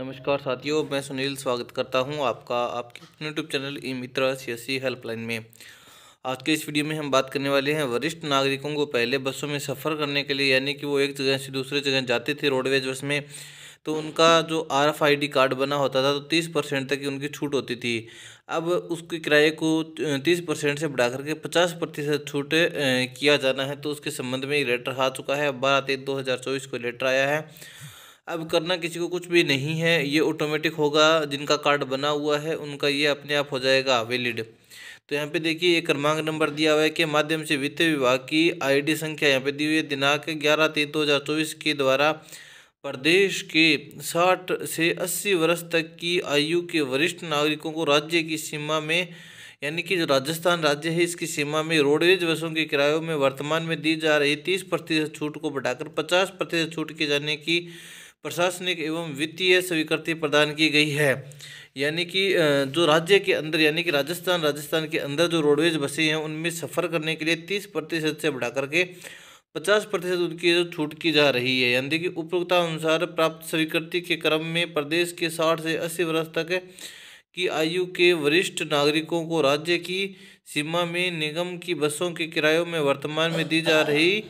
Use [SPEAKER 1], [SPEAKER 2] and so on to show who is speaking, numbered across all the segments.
[SPEAKER 1] नमस्कार साथियों मैं सुनील स्वागत करता हूं आपका आपके YouTube channel e Mitra C helpline में आज के इस वीडियो में हम बात करने वाले हैं वरिष्ठ नागरिकों को पहले बसों में सफ़र करने के लिए यानी कि वो एक जगह से दूसरे जगह जाते थे रोडवेज बस में तो उनका जो आर एफ कार्ड बना होता था तो तीस परसेंट तक की उनकी छूट होती थी अब उसके किराए को तीस परसेंट से बढ़ा करके पचास प्रतिशत छूट किया जाना है तो उसके संबंध में एक लेटर आ चुका है बारह तेईस दो हज़ार चौबीस को लेटर आया है अब करना किसी को कुछ भी नहीं है ये ऑटोमेटिक होगा जिनका कार्ड बना हुआ है उनका ये अपने आप हो जाएगा वैलिड तो यहाँ पे देखिए ये क्रमांक नंबर दिया हुआ है के माध्यम से वित्त विभाग की आईडी संख्या यहाँ पे दी हुई है दिनांक ग्यारह तीन दो हज़ार चौबीस के द्वारा प्रदेश के साठ से अस्सी वर्ष तक की आयु के वरिष्ठ नागरिकों को राज्य की सीमा में यानी कि जो राजस्थान राज्य है इसकी सीमा में रोडवेज बसों के किरायों में वर्तमान में दी जा रही तीस प्रतिशत छूट को बढ़ाकर पचास प्रतिशत छूट किए जाने की प्रशासनिक एवं वित्तीय स्वीकृति प्रदान की गई है यानी कि जो राज्य के अंदर यानी कि राजस्थान राजस्थान के अंदर जो रोडवेज बसें हैं उनमें सफ़र करने के लिए तीस प्रतिशत से बढ़ा करके पचास प्रतिशत उनकी जो छूट की जा रही है यानी कि अनुसार प्राप्त स्वीकृति के क्रम में प्रदेश के साठ से अस्सी वर्ष तक की आयु के वरिष्ठ नागरिकों को राज्य की सीमा में निगम की बसों के किरायों में वर्तमान में दी जा रही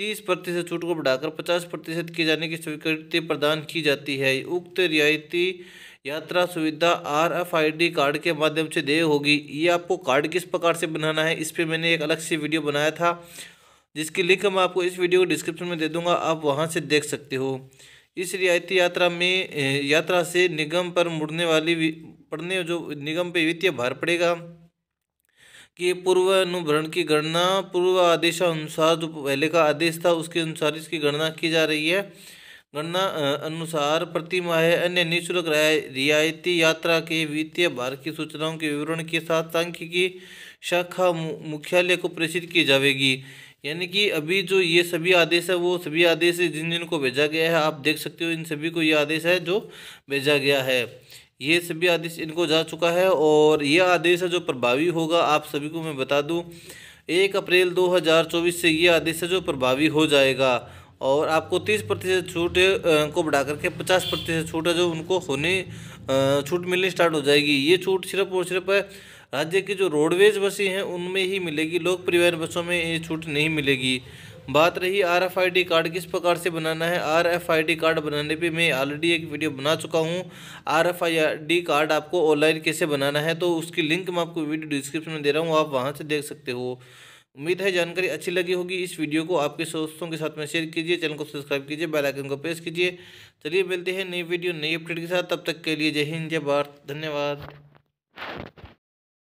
[SPEAKER 1] तीस प्रतिशत छूट को बढ़ाकर पचास प्रतिशत किए जाने की स्वीकृति प्रदान की जाती है उक्त रियायती यात्रा सुविधा R F I D card के माध्यम से देय होगी ये आपको कार्ड किस प्रकार से बनाना है इस पर मैंने एक अलग से वीडियो बनाया था जिसकी लिंक मैं आपको इस वीडियो को डिस्क्रिप्शन में दे दूंगा आप वहाँ से देख सकते हो इस रियायती यात्रा में यात्रा से निगम पर मुड़ने वाली पड़ने जो निगम पर वित्तीय भार पड़ेगा कि पूर्वानुभरण की गणना पूर्व आदेशानुसार जो पहले का आदेश था उसके अनुसार इसकी गणना की जा रही है गणना अनुसार प्रति माह अन्य निःशुल्क रियायती यात्रा के वित्तीय भार की सूचनाओं के विवरण के साथ सांख्यिकी शाखा मुख्यालय को प्रेषित की जाएगी यानी कि अभी जो ये सभी आदेश है वो सभी आदेश जिन जिन को भेजा गया है आप देख सकते हो इन सभी को ये आदेश है जो भेजा गया है ये सभी आदेश इनको जा चुका है और ये आदेश है जो प्रभावी होगा आप सभी को मैं बता दूं एक अप्रैल 2024 से ये आदेश है जो प्रभावी हो जाएगा और आपको 30 प्रतिशत छूट को बढ़ा करके 50 प्रतिशत छूट है जो उनको होने छूट मिलनी स्टार्ट हो जाएगी ये छूट सिर्फ और सिर्फ राज्य की जो रोडवेज बसें हैं उनमें ही मिलेगी लोक परिवहन बसों में ये छूट नहीं मिलेगी बात रही R F I D card किस प्रकार से बनाना है R F I D card बनाने पे मैं ऑलरेडी एक वीडियो बना चुका हूँ R F I D card आपको ऑनलाइन कैसे बनाना है तो उसकी लिंक मैं आपको वीडियो डिस्क्रिप्शन में दे रहा हूँ आप वहाँ से देख सकते हो उम्मीद है जानकारी अच्छी लगी होगी इस वीडियो को आपके दोस्तों के साथ में शेयर कीजिए चैनल को सब्सक्राइब कीजिए बेल आइकन को प्रेस कीजिए चलिए मिलते हैं नई वीडियो नई अपडेट के साथ तब तक के लिए जय हिंद जय भारत धन्यवाद